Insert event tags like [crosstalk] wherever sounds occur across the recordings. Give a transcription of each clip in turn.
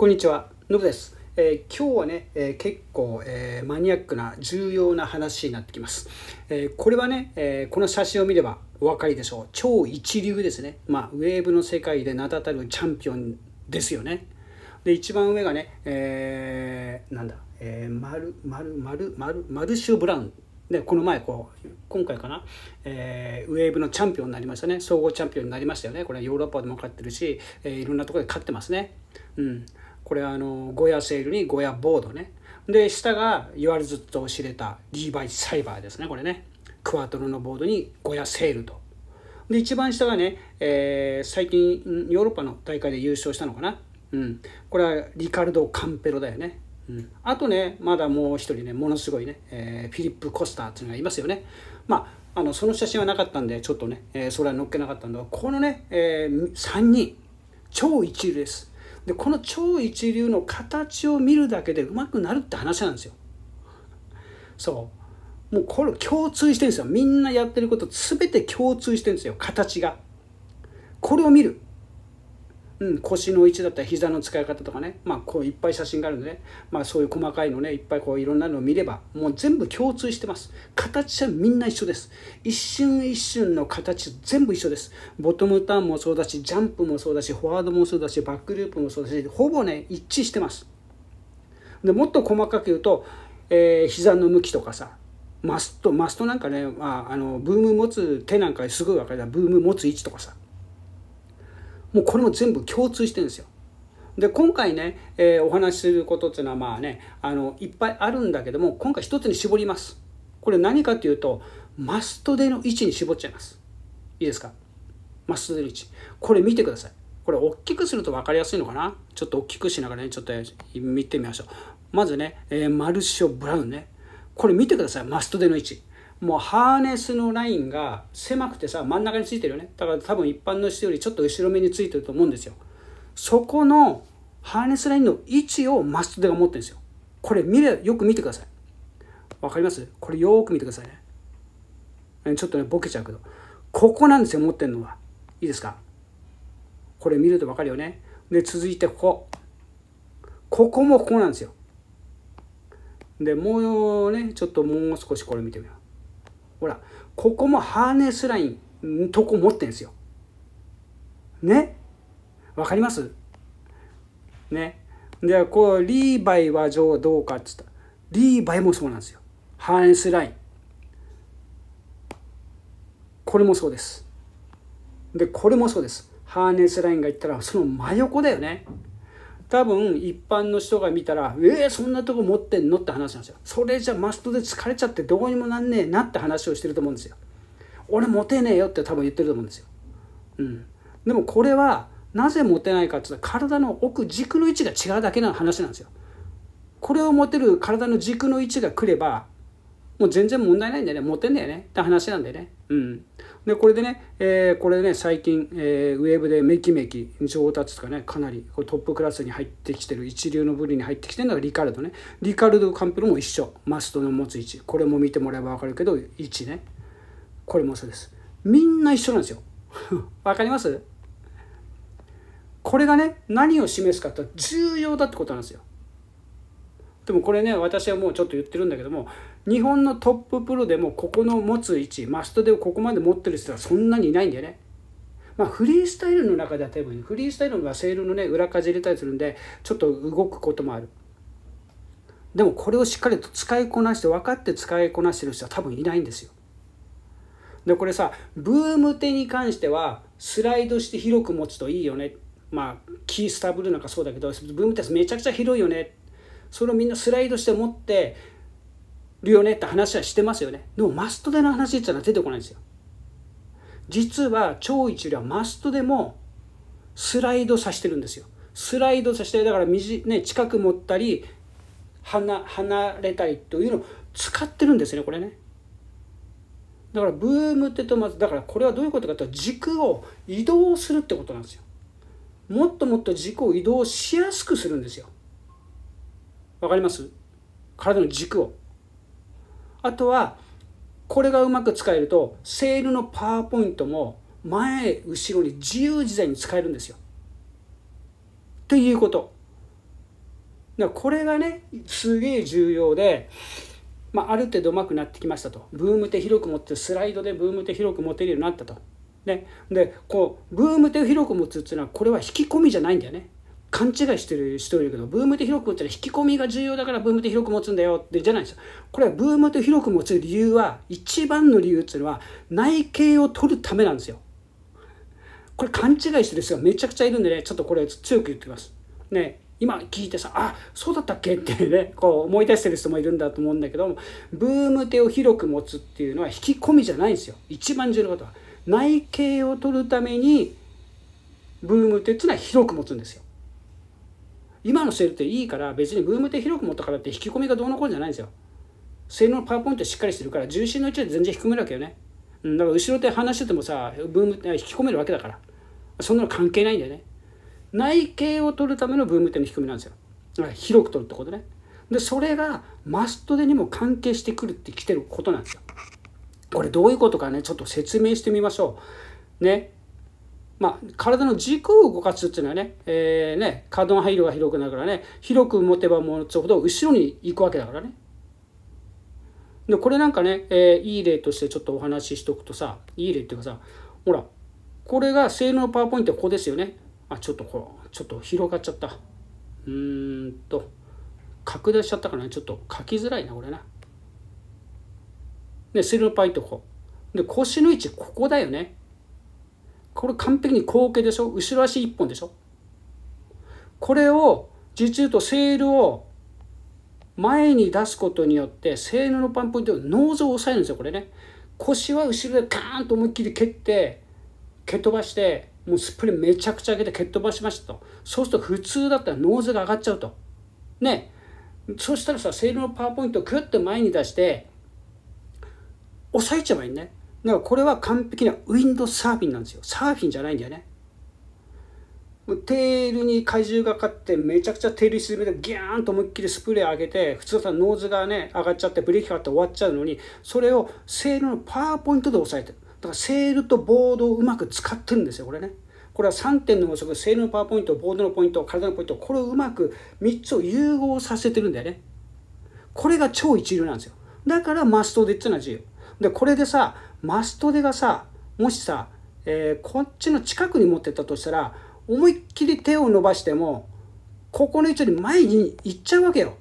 こんにちは、のぶです。えー、今日はね、えー、結構、えー、マニアックな重要な話になってきます。えこれはね、えこの写真を見ればお分かりでしょう。超一流ですね。まあ、ウェーブの世界で名だたるチャンピオンですよね。で、一番上がね、えなんだ、えー、マル、マル、マル、マル、マルシュ・ブラウンでこの前こう今回かな、えー、ウェーブのチャンピオンになりましたね総合チャンピオンになりましたよねこれはヨーロッパでも勝ってるし、えー、いろんなところで勝ってますね。うん、これあのゴヤセールにゴヤボードねで下が言われずっと知れたリーバイサイバーですねこれねクワトロのボードにゴヤセールとで一番下がね、えー、最近ヨーロッパの大会で優勝したのかな、うん、これはリカルド・カンペロだよね、うん、あとねまだもう一人ねものすごいね、えー、フィリップ・コスターっていうのがいますよねまああのその写真はなかったんでちょっとね、えー、それは載っけなかったんだこのね、え3人超一流ですでこの超一流の形を見るだけでうまくなるって話なんですよ。そうもうこれ共通してるんですよみんなやってること全て共通してるんですよ形が。これを見るうん、腰の位置だったり膝の使い方とかね、まあ、こういっぱい写真があるので、ね、まあ、そういう細かいのねいっぱいこういろんなのを見ればもう全部共通してます形はみんな一緒です一瞬一瞬の形全部一緒ですボトムターンもそうだしジャンプもそうだしフォワードもそうだしバックループもそうだしほぼね一致してますでもっと細かく言うと、えー、膝の向きとかさマストマストなんかね、まあ、あのブーム持つ手なんかすごい分かるブーム持つ位置とかさもうこれも全部共通してるんですよ。で今回ね、えー、お話しすることっていうのはまあねあのいっぱいあるんだけども今回一つに絞ります。これ何かというとマストでの位置に絞っちゃいます。いいですかマストでの位置。これ見てください。これ大きくすると分かりやすいのかなちょっと大きくしながらねちょっと見てみましょう。まずね、えー、マルシオ・ブラウンね。これ見てください。マストでの位置。もうハーネスのラインが狭くてさ真ん中についてるよねだから多分一般の人よりちょっと後ろめについてると思うんですよそこのハーネスラインの位置をマストでが持ってるんですよこれ見れよく見てくださいわかりますこれよく見てくださいねちょっとねボケちゃうけどここなんですよ持ってるのはいいですかこれ見るとわかるよねで続いてここここもここなんですよでもうねちょっともう少しこれ見てみようほら、ここもハーネスライン、とこ持ってんですよ。ねわかりますね。で、こう、リーバイはどうかっつった。リーバイもそうなんですよ。ハーネスライン。これもそうです。で、これもそうです。ハーネスラインがいったら、その真横だよね。多分一般の人が見たら、えー、そんなとこ持ってんのって話なんですよ。それじゃマストで疲れちゃってどうにもなんねえなって話をしてると思うんですよ。俺モテねえよって多分言ってると思うんですよ。うん。でもこれはなぜモテないかって言ったら体の奥軸の位置が違うだけの話なんですよ。これを持てる体の軸の位置が来ればもう全然問題ないんだよねモテんだよねって話なんだよね。うん、でこれでね、えー、これね最近、えー、ウェーブでめきめき上達とかねかなりこトップクラスに入ってきてる一流の部類に入ってきてるのがリカルドねリカルド・カンプルも一緒マストの持つ位置これも見てもらえば分かるけど位置ねこれもそうですみんな一緒なんですよ分 [laughs] かりますこれがね何を示すかって重要だってことなんですよでもこれね私はもうちょっと言ってるんだけども日本のトッププロでもここの持つ位置マストでここまで持ってる人はそんなにいないんだよね。まあ、フリースタイルの中では多分フリースタイルはセールのね裏かじ入れたりするんでちょっと動くこともある。でもこれをしっかりと使いこなして分かって使いこなしてる人は多分いないんですよ。でこれさブーム手に関してはスライドして広く持つといいよね。まあキースタブルなんかそうだけどブーム手めちゃくちゃ広いよね。それをみんなスライドして持ってるよねって話はしてますよね。でもマストでの話っていうのは出てこないんですよ。実は超一流はマストでもスライドさしてるんですよ。スライドさしてだから短、ね、近く持ったり離離れたりというのを使ってるんですねこれね。だからブームってとまずだからこれはどういうことかというと軸を移動するってことなんですよ。もっともっと軸を移動しやすくするんですよ。わかります体の軸を。あとはこれがうまく使えるとセールのパワーポイントも前後ろに自由自在に使えるんですよ。ということ。だからこれがねすげえ重要で、まあ、ある程度うまくなってきましたとブーム手広く持ってスライドでブーム手広く持てるようになったと。ね、でこうブーム手広く持つっていうのはこれは引き込みじゃないんだよね。勘違いしてる人いるけど、ブームで広く持ったら引き込みが重要だからブームで広く持つんだよって、じゃないんですよ。これはブームで広く持つ理由は、一番の理由っていうのは、内径を取るためなんですよ。これ勘違いしてる人がめちゃくちゃいるんでね、ちょっとこれ強く言ってます。ね、今聞いてさ、あ、そうだったっけってね、[laughs] こう思い出してる人もいるんだと思うんだけども、ブーム手を広く持つっていうのは引き込みじゃないんですよ。一番重要なことは。内径を取るために、ブーム手っていうのは広く持つんですよ。今のセールっていいから別にブームて広く持ったからって引き込みがどうのこうじゃないんですよ。性能のパワーポイントしっかりしてるから重心の位置は全然低めるわけよね、うん、だから後ろ手離しててもさブームって引き込めるわけだからそんなの関係ないんだよね内径を取るためのブームての低めなんですよだから広く取るってことねでそれがマストでにも関係してくるってきてることなんですよこれどういうことかねちょっと説明してみましょうねまあ、体の軸を動かすっていうのはね,、えーね、可動範囲が広くなるからね広く持てば持つほど後ろに行くわけだからね。でこれなんかね、えー、いい例としてちょっとお話ししとくとさいい例っていうかさほらこれが性能のパワーポイントはここですよね。あちょっとこうちょっと広がっちゃった。うーんと拡大しちゃったからねちょっと書きづらいなこれな。で性能のパワーポイントここ。で腰の位置ここだよね。これ完璧に後傾でしょ後ろ足1本でしょこれを言うとセールを前に出すことによってセールのパンプノーズを抑えるんですよこれね腰は後ろでカーンと思いっきり蹴って蹴飛ばしてもうスプレーめちゃくちゃ上げて蹴飛ばしましたとそうすると普通だったらノーズが上がっちゃうとねそしたらさセールのパワーポイントをクッと前に出して抑えちゃえばいいねだからこれは完璧なウィンドサーフィンなんですよ。サーフィンじゃないんだよね。テールに荷重がかかってめちゃくちゃテール沈めてギャーンと思いっきりスプレー上げて普通だったらノーズがね上がっちゃってブレーキかかって終わっちゃうのにそれをセールのパワーポイントで押さえてるだからセールとボードをうまく使ってるんですよこれねこれは3点の法則セールのパワーポイントボードのポイント体のポイントこれをうまく3つを融合させてるんだよねこれが超一流なんですよだからマストでっていうのは重要でこれでさマストでがさもしさ、えー、こっちの近くに持ってったとしたら思いっきり手を伸ばしてもここの位置より前に行っちゃうわけよ。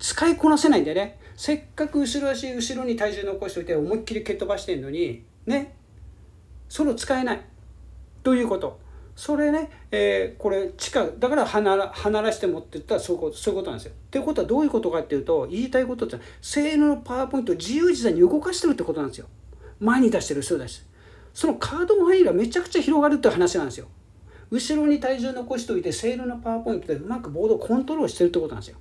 使いこなせないんだよね。せっかく後ろ足後ろに体重残しておいて思いっきり蹴っ飛ばしてんのにねその使えないということ。それね、えー、これ地下だから離ら離らしてもって言ったらそういうことそういうことなんですよ。っていうことはどういうことかっていうと言いたいことって性能のパワーポイントを自由自在に動かしてるってことなんですよ。前に出してる後ろ出してる。そのカードの範囲がめちゃくちゃ広がるって話なんですよ。後ろに体重残しておいて性能のパワーポイントでうまくボードをコントロールしてるってことなんですよ。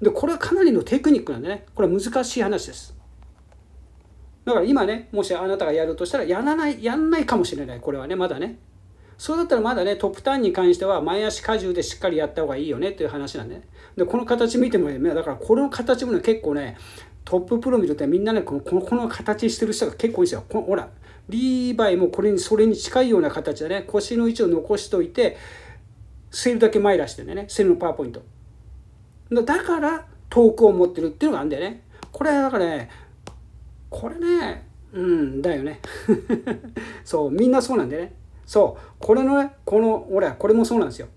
でこれはかなりのテクニックなんでねこれは難しい話です。だから今ねもしあなたがやるとしたらやらないやんないかもしれないこれはねまだねそれだったらまだね、トップターンに関しては前足荷重でしっかりやった方がいいよねっていう話なんで、ね。で、この形見てもね、だからこの形もね、結構ね、トッププロ見とってみんなね、このこの形してる人が結構いいんですよ。こほら、リーバイもこれに、それに近いような形でね、腰の位置を残しておいて、セールだけ前出してんだよね、セールのパワーポイント。だから、遠くを持ってるっていうのがあるんだよね。これだからね、これね、うん、だよね。[laughs] そう、みんなそうなんだよね。そうこれのねこの俺、これもそうなんですよ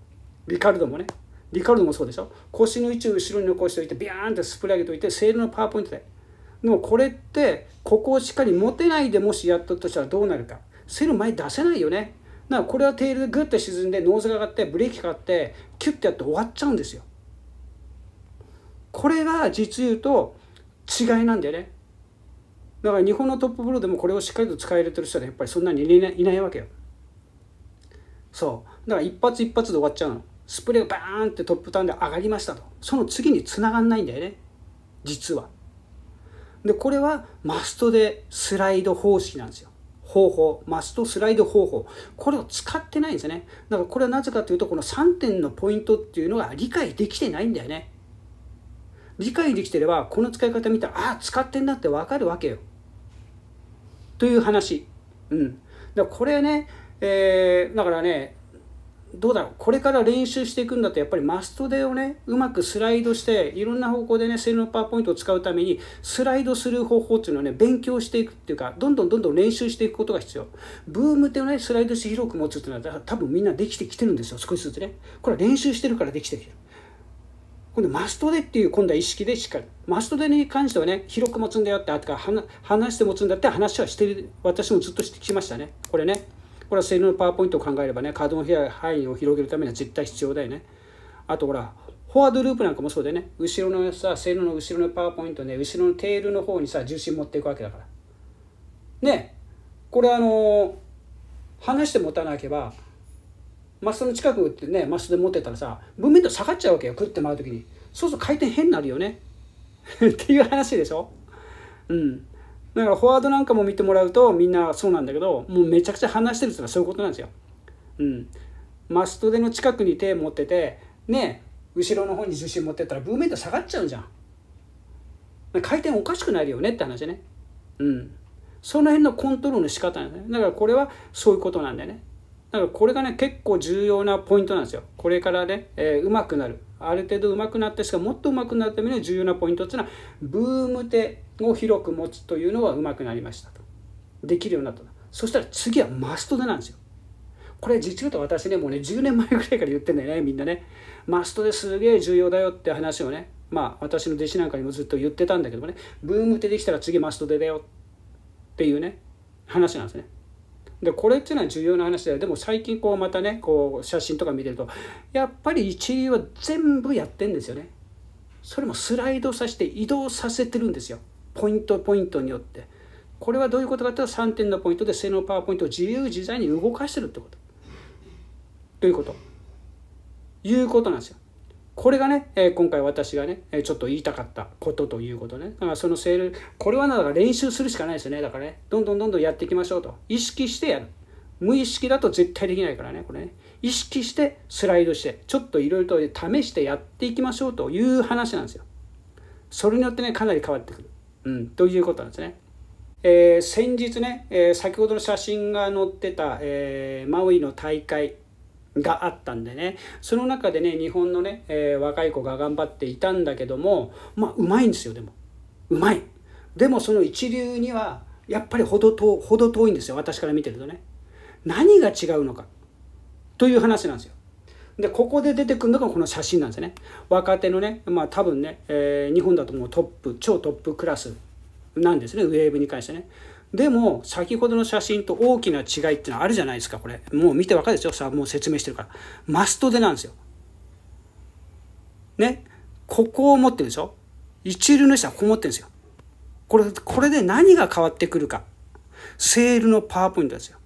リカルドもねリカルドもそうでしょ腰の位置を後ろに残しておいてビャーンってスプレー上げておいてセールのパワーポイントででもこれってここをしっかり持てないでもしやったとしたらどうなるかセール前出せないよねだからこれはテールでグッと沈んでノーズが上がってブレーキかかってキュッてやって終わっちゃうんですよこれが実言うと違いなんだよねだから日本のトップブロでもこれをしっかりと使えれてる人はやっぱりそんなにいないわけよそうだから一発一発で終わっちゃうのスプレーがバーンってトップターンで上がりましたとその次につながんないんだよね実はでこれはマストでスライド方式なんですよ方法マストスライド方法これを使ってないんですよねだからこれはなぜかというとこの3点のポイントっていうのが理解できてないんだよね理解できてればこの使い方見たらああ使ってんなって分かるわけよという話うんだからこれねえー、だからねどうだろうこれから練習していくんだとやっぱりマストでをねうまくスライドしていろんな方向でねセルのパワーポイントを使うためにスライドする方法っていうのをね勉強していくっていうかどんどんどんどん練習していくことが必要ブーム手をねスライドして広く持つっていうのは多分みんなできてきてるんですよ少しずつねこれは練習してるからできてきてる今度マストでっていう今度は意識でしっかりマストでに関してはね広く持つんだよってあとから話して持つんだって話はしてる私もずっとしてきましたねこれねこれはセルのパワーポイントを考えればね、可動範囲を広げるためには絶対必要だよね。あとほら、フォワードループなんかもそうだよね。後ろのさ、セルの後ろのパワーポイントね、後ろのテールの方にさ、重心持っていくわけだから。ね、これあのー、離して持たなければ、マスの近くってね、マスで持ってたらさ、文面と下がっちゃうわけよ、くって回るときに。そうすると回転変になるよね。[laughs] っていう話でしょ。うん。だからフォワードなんかも見てもらうとみんなそうなんだけどもうめちゃくちゃ話してるってのはそういうことなんですよ。うん、マストでの近くに手持っててね後ろの方に重心持ってったらブーメント下がっちゃうじゃん。回転おかしくなるよねって話ね。うん。その辺のコントロールの仕方なんだね。だからこれはそういうことなんだよね。だからこれがね結構重要なポイントなんですよこれからね、えー、上手くなるある程度上手くなってしかもっと上手くなるための重要なポイントっていうのはブーム手を広く持つというのは上手くなりましたとできるようになったそしたら次はマストでなんですよこれ実は私ねもうね10年前ぐらいから言ってんだよねみんなねマストですげえ重要だよって話をねまあ私の弟子なんかにもずっと言ってたんだけどもねブーム手できたら次マストでだよっていうね話なんですねでこれっていうのは重要な話ででも最近こうまたねこう写真とか見てるとやっぱり一流は全部やってんですよねそれもスライドさせて移動させてるんですよポイントポイントによってこれはどういうことかというと3点のポイントで性能パワーポイントを自由自在に動かしてるってことというこということなんですよこれがね、え今回私がね、えちょっと言いたかったことということね。だからそのセール、これはだから練習するしかないですよね。だからね、どんどんどんどんやっていきましょうと。意識してやる。無意識だと絶対できないからね、これね。意識してスライドして、ちょっといろいろと試してやっていきましょうという話なんですよ。それによってね、かなり変わってくる。うん、ということなんですね。えー、先日ね、えー、先ほどの写真が載ってた、えー、マウイの大会があったんでねその中でね日本のね、えー、若い子が頑張っていたんだけどもまあうまいんですよでもうまいでもその一流にはやっぱり程遠程遠いんですよ私から見てるとね何が違うのかという話なんですよでここで出てくるのがこの写真なんですね若手のねまあ多分ね、えー、日本だともうトップ超トップクラスなんですねウェーブに関してねでも、先ほどの写真と大きな違いってのはあるじゃないですか、これ。もう見てわかるでしょさあ、もう説明してるから。マストでなんですよ。ね。ここを持ってるでしょ一流の人はここ持ってるんですよ。これ、これで何が変わってくるか。セールのパワーポイントですよ。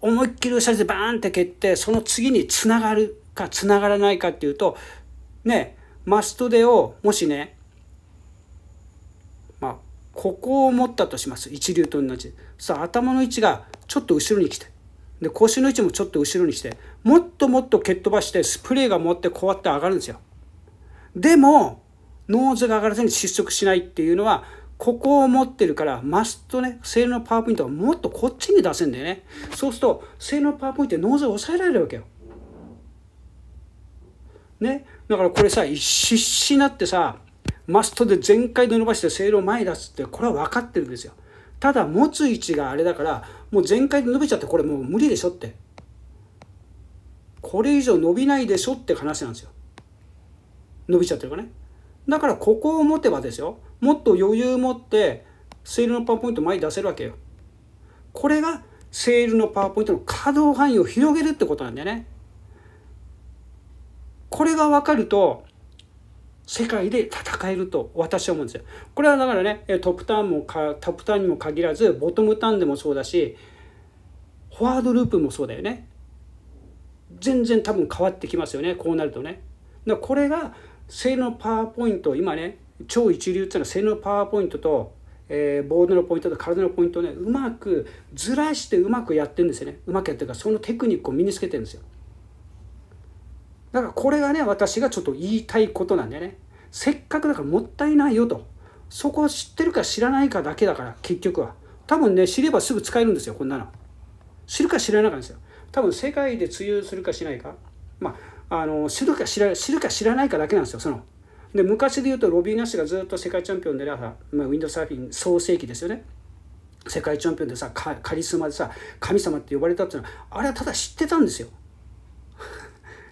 思いっきりおしでバーンって蹴って、その次につながるか、繋がらないかっていうと、ね、マストでを、もしね、ここを持ったとします一流と同じさあ頭の位置がちょっと後ろに来てで腰の位置もちょっと後ろにしてもっともっと蹴っ飛ばしてスプレーが持ってこうやって上がるんですよでもノーズが上がらずに失速しないっていうのはここを持ってるからマストね性能パワーポイントはもっとこっちに出せんだよねそうすると性能パワーポイントでノーズを抑えられるわけよねだからこれさ必死になってさマストで全開で伸ばしてセルを前に出すってこれは分かってるんですよただ持つ位置があれだからもう全開で伸びちゃってこれもう無理でしょってこれ以上伸びないでしょって話なんですよ伸びちゃってるかねだからここを持てばですよもっと余裕を持ってセールのパワーポイント前に出せるわけよこれがセールのパワーポイントの稼働範囲を広げるってことなんだよねこれが分かると世界で戦えると私は思うんですよ。これはだからね、トップターンもか、トップターンにも限らず、ボトムターンでもそうだし、フォワードループもそうだよね。全然多分変わってきますよね、こうなるとね。だこれが、性能パワーポイント、今ね、超一流っていうのは性能パワーポイントと、えー、ボードのポイントと体のポイントをね、うまくずらしてうまくやってるんですよね。うまくやってるから、そのテクニックを身につけてるんですよ。だからこれがね私がちょっと言いたいことなんだよねせっかくだからもったいないよとそこを知ってるか知らないかだけだから結局は多分ね知ればすぐ使えるんですよこんなの知るか知らないかですよ多分世界で梅雨するかしないかまああの知るか知ら知るか知らないかだけなんですよそので昔で言うとロビー・ナッシュがずっと世界チャンピオンで、まあ、ウィンドサーフィン創世記ですよね世界チャンピオンでさカリスマでさ神様って呼ばれたっていうのはあれはただ知ってたんですよ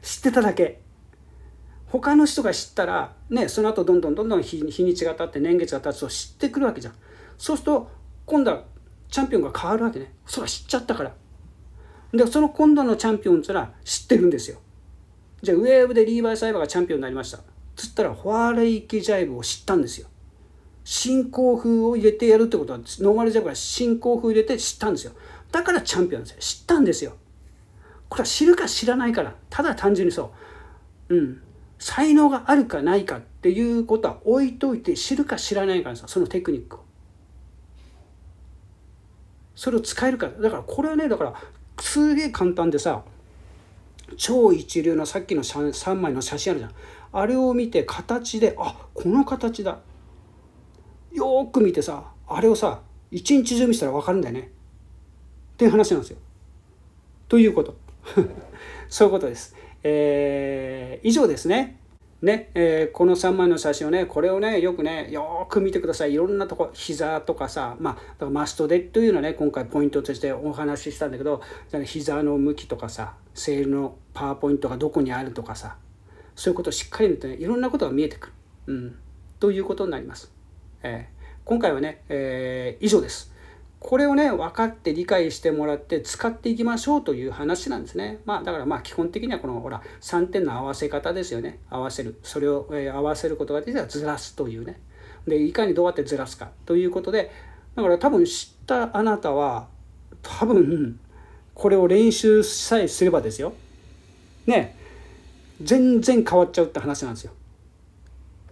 知ってただけ他の人が知ったらねその後どんどんどんどん日にちが経って年月が経つと知ってくるわけじゃんそうすると今度はチャンピオンが変わるわけねそら知っちゃったからでその今度のチャンピオンつら知ってるんですよじゃあウェーブでリーバイス・イバーがチャンピオンになりましたつったらフォアレイキジャイブを知ったんですよ進行風を入れてやるってことはノーマルジャブから進行風入れて知ったんですよだからチャンピオンですよ知ったんですよこれは知るか知らないからただ単純にそう、うん、才能があるかないかっていうことは置いといて知るか知らないからさそのテクニックをそれを使えるかだからこれはねだからすげえ簡単でさ超一流のさっきの3枚の写真あるじゃんあれを見て形であこの形だよく見てさあれをさ一日中見せたら分かるんだよねっていう話なんですよ。ということ。[laughs] そういうことです。えー、以上ですね。ね、えー、この3枚の写真をね、これをね、よくね、よく見てください。いろんなとこ、膝とかさ、まあ、マストでというのはね、今回ポイントとしてお話ししたんだけど、膝の向きとかさ、セールのパワーポイントがどこにあるとかさ、そういうことをしっかり見て、ね、いろんなことが見えてくる。うん。ということになります。えー、今回はね、えー、以上です。これをね分かって理解してもらって使っていきましょうという話なんですね。まあだからまあ基本的にはこのほら3点の合わせ方ですよね。合わせる。それを、えー、合わせることができたらずらすというね。でいかにどうやってずらすかということでだから多分知ったあなたは多分これを練習さえすればですよ。ね全然変わっちゃうって話なんですよ。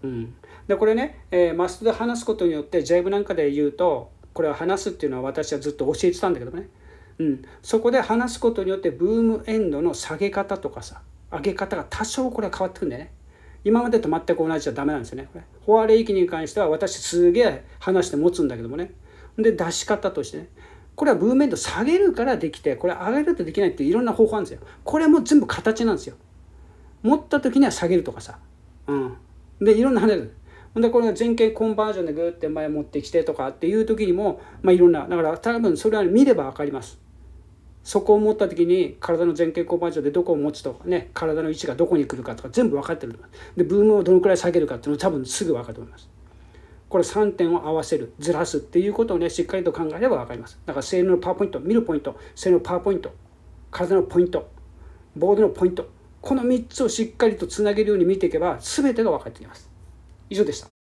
うん、でこれね、えー、マストで話すことによってジャイブなんかで言うとこれは話すっていうのは私はずっと教えてたんだけどね、うん、そこで話すことによってブームエンドの下げ方とかさ上げ方が多少これは変わってくるんだよね今までと全く同じじゃダメなんですよねこれフォアレイキに関しては私すげえ話して持つんだけどもねで出し方としてねこれはブームエンド下げるからできてこれ上げるとできないっていろんな方法あるんですよこれも全部形なんですよ持った時には下げるとかさうんでいろんな跳るでこれが前傾コンバージョンでグーって前持ってきてとかっていう時にも、まあ、いろんなだから多分それは見れば分かりますそこを持った時に体の前傾コンバージョンでどこを持つとかね体の位置がどこに来るかとか全部分かってると思いますでブームをどのくらい下げるかっていうの多分すぐ分かると思いますこれ3点を合わせるずらすっていうことをねしっかりと考えれば分かりますだから性能のパワーポイント見るポイント性能のパワーポイント体のポイントボードのポイントこの3つをしっかりとつなげるように見ていけば全てが分かってきます以上でした。